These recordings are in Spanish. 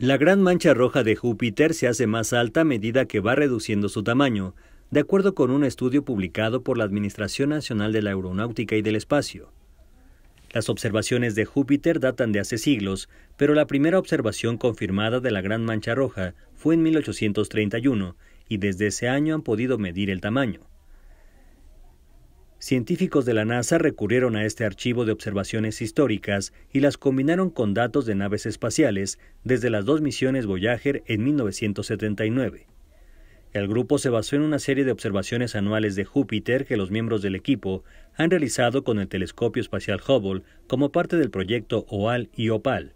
La gran mancha roja de Júpiter se hace más alta a medida que va reduciendo su tamaño, de acuerdo con un estudio publicado por la Administración Nacional de la Aeronáutica y del Espacio. Las observaciones de Júpiter datan de hace siglos, pero la primera observación confirmada de la Gran Mancha Roja fue en 1831, y desde ese año han podido medir el tamaño. Científicos de la NASA recurrieron a este archivo de observaciones históricas y las combinaron con datos de naves espaciales desde las dos misiones Voyager en 1979. El grupo se basó en una serie de observaciones anuales de Júpiter que los miembros del equipo han realizado con el Telescopio Espacial Hubble como parte del proyecto OAL y OPAL.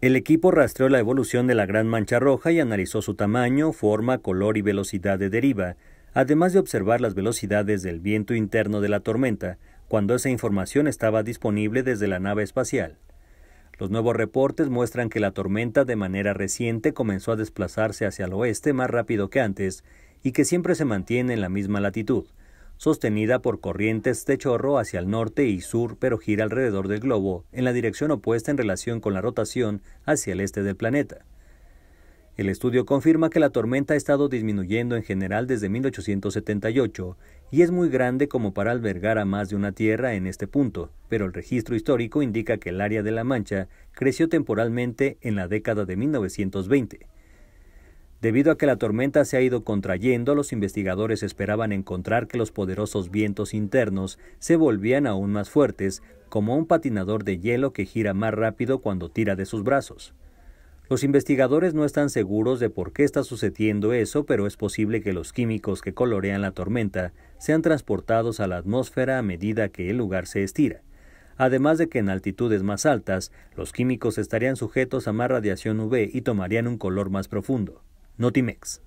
El equipo rastreó la evolución de la Gran Mancha Roja y analizó su tamaño, forma, color y velocidad de deriva, además de observar las velocidades del viento interno de la tormenta, cuando esa información estaba disponible desde la nave espacial. Los nuevos reportes muestran que la tormenta de manera reciente comenzó a desplazarse hacia el oeste más rápido que antes y que siempre se mantiene en la misma latitud, sostenida por corrientes de chorro hacia el norte y sur, pero gira alrededor del globo en la dirección opuesta en relación con la rotación hacia el este del planeta. El estudio confirma que la tormenta ha estado disminuyendo en general desde 1878 y es muy grande como para albergar a más de una tierra en este punto, pero el registro histórico indica que el área de La Mancha creció temporalmente en la década de 1920. Debido a que la tormenta se ha ido contrayendo, los investigadores esperaban encontrar que los poderosos vientos internos se volvían aún más fuertes, como un patinador de hielo que gira más rápido cuando tira de sus brazos. Los investigadores no están seguros de por qué está sucediendo eso, pero es posible que los químicos que colorean la tormenta sean transportados a la atmósfera a medida que el lugar se estira. Además de que en altitudes más altas, los químicos estarían sujetos a más radiación UV y tomarían un color más profundo. Notimex.